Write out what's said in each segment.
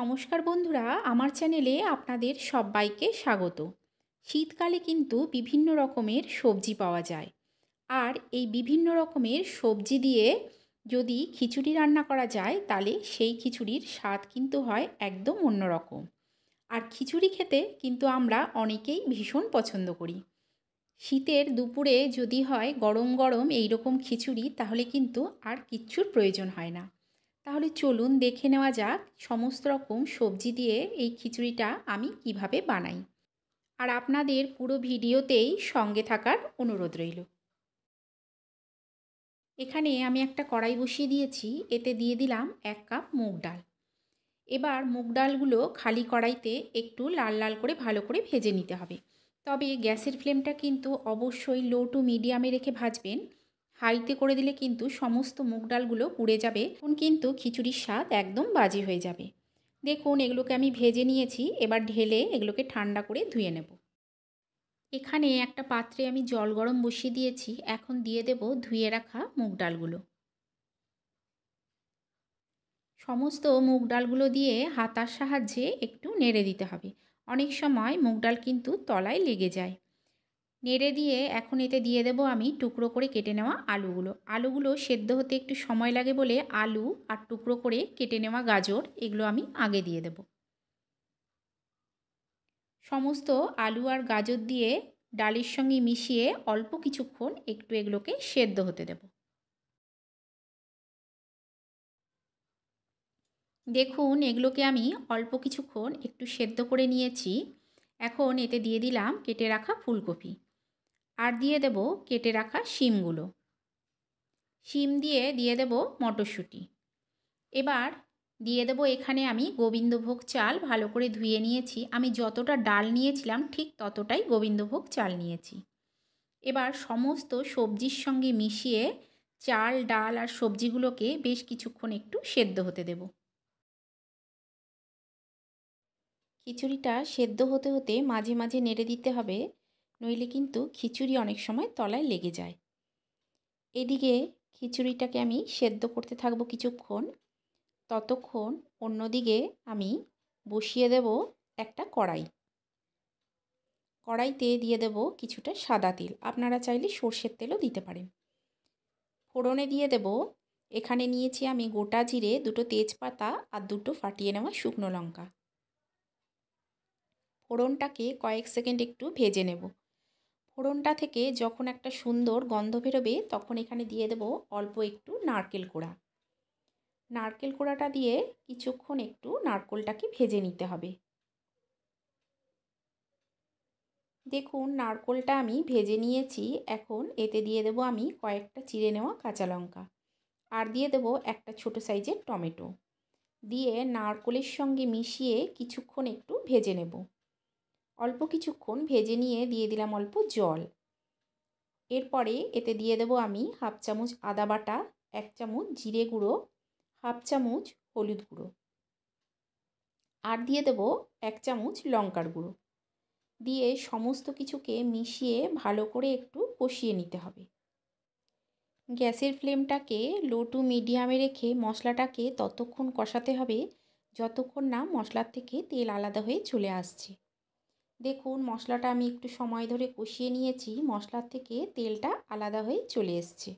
নমস্কার বন্ধুরা আমার চ্যানেলে আপনাদের সবাইকে স্বাগত শীতকালে কিন্তু বিভিন্ন রকমের সবজি পাওয়া যায় আর এই বিভিন্ন রকমের সবজি দিয়ে যদি খিচুড়ি রান্না করা যায় তাহলে সেই খিচুড়ির স্বাদ কিন্তু হয় একদম অন্যরকম আর খিচুড়ি খেতে কিন্তু আমরা অনেকেই ভীষণ পছন্দ করি শীতের দুপুরে যদি হয় গরম গরম এইরকম খিচুড়ি তাহলে কিন্তু আর কিচ্ছুর প্রয়োজন হয় না তাহলে চলুন দেখে নেওয়া যাক সমস্ত রকম সবজি দিয়ে এই খিচুড়িটা আমি কিভাবে বানাই আর আপনাদের পুরো ভিডিওতেই সঙ্গে থাকার অনুরোধ রইল এখানে আমি একটা কড়াই বসিয়ে দিয়েছি এতে দিয়ে দিলাম এক কাপ মুগ ডাল এবার মুগ ডালগুলো খালি কড়াইতে একটু লাল লাল করে ভালো করে ভেজে নিতে হবে তবে গ্যাসের ফ্লেমটা কিন্তু অবশ্যই লো টু মিডিয়ামে রেখে ভাজবেন হাইতে করে দিলে কিন্তু সমস্ত মুগ ডালগুলো পুড়ে যাবে তখন কিন্তু খিচুড়ির স্বাদ একদম বাজি হয়ে যাবে দেখুন এগুলোকে আমি ভেজে নিয়েছি এবার ঢেলে এগুলোকে ঠান্ডা করে ধুয়ে নেব এখানে একটা পাত্রে আমি জল গরম বসিয়ে দিয়েছি এখন দিয়ে দেব ধুয়ে রাখা মুগ ডালগুলো সমস্ত মুগ ডালগুলো দিয়ে হাতার সাহায্যে একটু নেড়ে দিতে হবে অনেক সময় মুগ ডাল কিন্তু তলায় লেগে যায় নেড়ে দিয়ে এখন এতে দিয়ে দেব আমি টুকরো করে কেটে নেওয়া আলুগুলো আলুগুলো সেদ্ধ হতে একটু সময় লাগে বলে আলু আর টুকরো করে কেটে নেওয়া গাজর এগুলো আমি আগে দিয়ে দেব সমস্ত আলু আর গাজর দিয়ে ডালের সঙ্গে মিশিয়ে অল্প কিছুক্ষণ একটু এগুলোকে সেদ্ধ হতে দেব দেখুন এগুলোকে আমি অল্প কিছুক্ষণ একটু সেদ্ধ করে নিয়েছি এখন এতে দিয়ে দিলাম কেটে রাখা ফুলকপি আর দিয়ে দেব কেটে রাখা শিমগুলো শিম দিয়ে দিয়ে দেব মটরশুঁটি এবার দিয়ে দেব এখানে আমি গোবিন্দভোগ চাল ভালো করে ধুয়ে নিয়েছি আমি যতটা ডাল নিয়েছিলাম ঠিক ততটাই গোবিন্দভোগ চাল নিয়েছি এবার সমস্ত সবজির সঙ্গে মিশিয়ে চাল ডাল আর সবজিগুলোকে বেশ কিছুক্ষণ একটু সেদ্ধ হতে দেব খিচুড়িটা সেদ্ধ হতে হতে মাঝে মাঝে নেড়ে দিতে হবে নইলে কিন্তু খিচুড়ি অনেক সময় তলায় লেগে যায় এদিকে খিচুড়িটাকে আমি সেদ্ধ করতে থাকবো কিছুক্ষণ ততক্ষণ অন্যদিকে আমি বসিয়ে দেব একটা কড়াই কড়াইতে দিয়ে দেব কিছুটা সাদা তেল আপনারা চাইলে সর্ষের তেলও দিতে পারেন ফোড়নে দিয়ে দেব এখানে নিয়েছি আমি গোটা জিরে দুটো তেজপাতা আর দুটো ফাটিয়ে নেওয়া শুকনো লঙ্কা ফোড়নটাকে কয়েক সেকেন্ড একটু ভেজে নেব ফোড়নটা থেকে যখন একটা সুন্দর গন্ধ বেরোবে তখন এখানে দিয়ে দেব অল্প একটু নারকেল কোড়া নারকেল কোড়াটা দিয়ে কিছুক্ষণ একটু নারকোলটাকে ভেজে নিতে হবে দেখুন নারকোলটা আমি ভেজে নিয়েছি এখন এতে দিয়ে দেব আমি কয়েকটা চিড়ে নেওয়া কাঁচা লঙ্কা আর দিয়ে দেব একটা ছোট সাইজের টমেটো দিয়ে নারকোলের সঙ্গে মিশিয়ে কিছুক্ষণ একটু ভেজে নেব অল্প কিছুক্ষণ ভেজে নিয়ে দিয়ে দিলাম অল্প জল এরপরে এতে দিয়ে দেবো আমি হাফ চামচ আদা বাটা এক চামচ জিরে গুঁড়ো হাফ চামচ হলুদ গুঁড়ো আর দিয়ে দেবো এক চামচ লঙ্কার গুঁড়ো দিয়ে সমস্ত কিছুকে মিশিয়ে ভালো করে একটু কষিয়ে নিতে হবে গ্যাসের ফ্লেমটাকে লো টু মিডিয়ামে রেখে মশলাটাকে ততক্ষণ কষাতে হবে যতক্ষণ না মশলার থেকে তেল আলাদা হয়ে চলে আসছে দেখুন মশলাটা আমি একটু সময় ধরে কষিয়ে নিয়েছি মশলার থেকে তেলটা আলাদা হয়ে চলে এসছে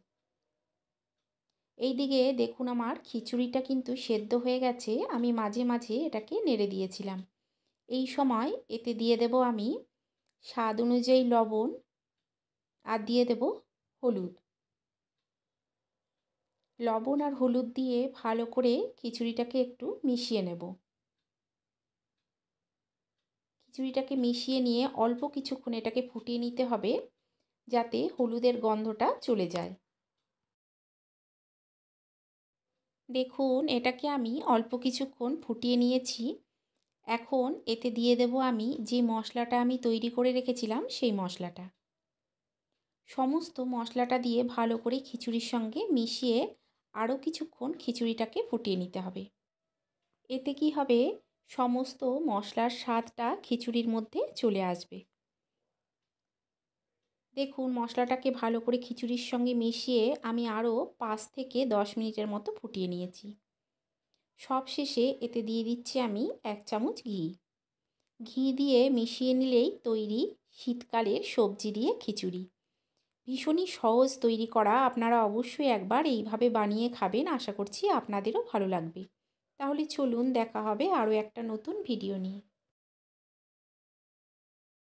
এই দিকে দেখুন আমার খিচুড়িটা কিন্তু সেদ্ধ হয়ে গেছে আমি মাঝে মাঝে এটাকে নেড়ে দিয়েছিলাম এই সময় এতে দিয়ে দেব আমি স্বাদ অনুযায়ী লবণ আর দিয়ে দেব হলুদ লবণ আর হলুদ দিয়ে ভালো করে খিচুড়িটাকে একটু মিশিয়ে নেব খিচুড়িটাকে মিশিয়ে নিয়ে অল্প কিছুক্ষণ এটাকে ফুটিয়ে নিতে হবে যাতে হলুদের গন্ধটা চলে যায় দেখুন এটাকে আমি অল্প কিছুক্ষণ ফুটিয়ে নিয়েছি এখন এতে দিয়ে দেব আমি যে মশলাটা আমি তৈরি করে রেখেছিলাম সেই মশলাটা সমস্ত মশলাটা দিয়ে ভালো করে খিচুড়ির সঙ্গে মিশিয়ে আরও কিছুক্ষণ খিচুড়িটাকে ফুটিয়ে নিতে হবে এতে কি হবে সমস্ত মশলার স্বাদটা খিচুড়ির মধ্যে চলে আসবে দেখুন মশলাটাকে ভালো করে খিচুড়ির সঙ্গে মিশিয়ে আমি আরও পাঁচ থেকে দশ মিনিটের মতো ফুটিয়ে নিয়েছি সব শেষে এতে দিয়ে দিচ্ছি আমি এক চামচ ঘি ঘি দিয়ে মিশিয়ে নিলেই তৈরি শীতকালের সবজি দিয়ে খিচুড়ি ভীষণই সহজ তৈরি করা আপনারা অবশ্যই একবার এইভাবে বানিয়ে খাবেন আশা করছি আপনাদেরও ভালো লাগবে তাহলে চলুন দেখা হবে আরও একটা নতুন ভিডিও নিয়ে